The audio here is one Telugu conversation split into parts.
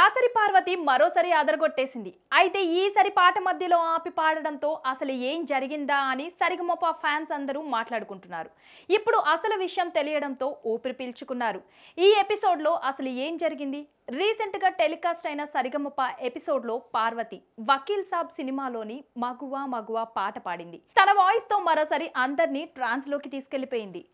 దాసరి పార్వతి మరోసారి అదరగొట్టేసింది అయితే ఈసారి పాట మధ్యలో ఆపి పాడడంతో అసలు ఏం జరిగిందా అని సరిగమప ఫ్యాన్స్ అందరూ మాట్లాడుకుంటున్నారు ఇప్పుడు అసలు విషయం తెలియడంతో ఊపిరి పీల్చుకున్నారు ఈ ఎపిసోడ్లో అసలు ఏం జరిగింది రీసెంట్గా టెలికాస్ట్ అయిన సరిగమప ఎపిసోడ్లో పార్వతి వకీల్ సాబ్ సినిమాలోని మగువా మగువా పాట పాడింది తన వాయిస్తో మరోసారి అందరినీ ట్రాన్స్లోకి తీసుకెళ్లిపోయింది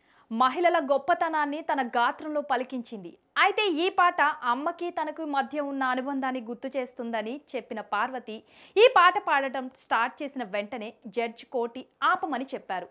మహిళల గొప్పతనాన్ని తన గాత్రంలో పలికించింది అయితే ఈ పాట అమ్మకి తనకు మధ్య ఉన్న అనుబంధాన్ని గుర్తు చేస్తుందని చెప్పిన పార్వతి ఈ పాట పాడటం స్టార్ట్ చేసిన వెంటనే జడ్జ్ కోటి ఆపమని చెప్పారు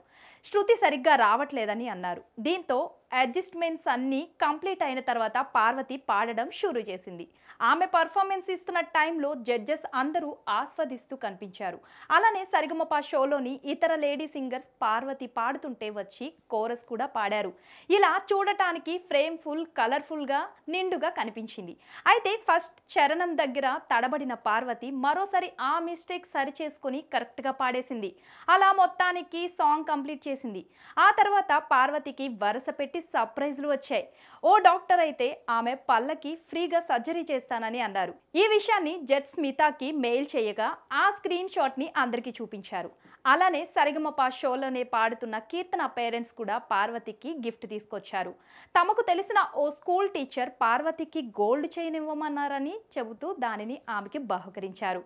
శృతి సరిగ్గా రావట్లేదని అన్నారు దీంతో అడ్జస్ట్మెంట్స్ అన్నీ కంప్లీట్ అయిన తర్వాత పార్వతి పాడడం షురు చేసింది ఆమె పర్ఫార్మెన్స్ ఇస్తున్న టైంలో జడ్జెస్ అందరూ ఆస్వాదిస్తూ కనిపించారు అలానే సరిగమప షోలోని ఇతర లేడీ సింగర్స్ పార్వతి పాడుతుంటే వచ్చి కోరస్ కూడా పాడారు ఇలా చూడటానికి ఫ్రేమ్ఫుల్ కలర్ఫుల్గా అందంగా నిండుగా కనిపించింది అయితే ఫస్ట్ చరణం దగ్గర తడబడిన పార్వతి మరోసారి ఆ మిస్టేక్ సరిచేసుకొని కరెక్ట్గా పాడేసింది అలా మొత్తానికి సాంగ్ కంప్లీట్ చేసింది ఆ తర్వాత పార్వతికి వరుస పెట్టి సర్ప్రైజ్లు వచ్చాయి ఓ డాక్టర్ అయితే ఆమె పళ్ళకి ఫ్రీగా సర్జరీ చేస్తానని అన్నారు ఈ విషయాన్ని జెట్ స్మితాకి మెయిల్ చేయగా ఆ స్క్రీన్ షాట్ని అందరికీ చూపించారు అలానే సరిగమపా షోలోనే పాడుతున్న కీర్తన పేరెంట్స్ కూడా పార్వతికి గిఫ్ట్ తీసుకొచ్చారు తమకు తెలిసిన ఓ స్కూల్ టీచర్ టీచర్ పార్వతికి గోల్డ్ చైన్ ఇవ్వమన్నారని చెబుతూ దానిని ఆమెకి బహుకరించారు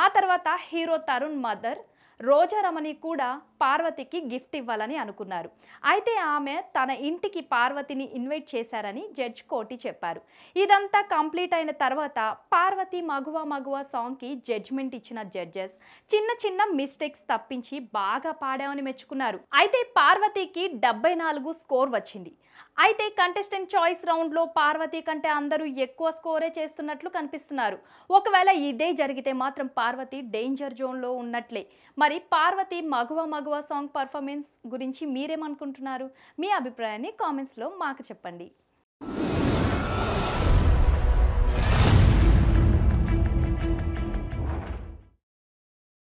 ఆ తర్వాత హీరో తరుణ్ మదర్ రోజారమణి కూడా పార్వతికి గిఫ్ట్ ఇవ్వాలని అనుకున్నారు అయితే ఆమె తన ఇంటికి పార్వతిని ఇన్వైట్ చేశారని జడ్జ్ కోటి చెప్పారు ఇదంతా కంప్లీట్ అయిన తర్వాత పార్వతి మగువ మగువ సాంగ్కి జడ్జ్మెంట్ ఇచ్చిన జడ్జెస్ చిన్న చిన్న మిస్టేక్స్ తప్పించి బాగా పాడామని మెచ్చుకున్నారు అయితే పార్వతికి డెబ్బై నాలుగు స్కోర్ వచ్చింది అయితే కంటెస్టెంట్ చాయిస్ రౌండ్లో పార్వతి కంటే అందరూ ఎక్కువ స్కోరే చేస్తున్నట్లు కనిపిస్తున్నారు ఒకవేళ ఇదే జరిగితే మాత్రం పార్వతి డేంజర్ జోన్లో ఉన్నట్లే మరి పార్వతి మగువ మగువ సాంగ్ పర్ఫార్మెన్స్ గురించి మీరేమనుకుంటున్నారు మీ అభిప్రాయాన్ని కామెంట్స్లో మాకు చెప్పండి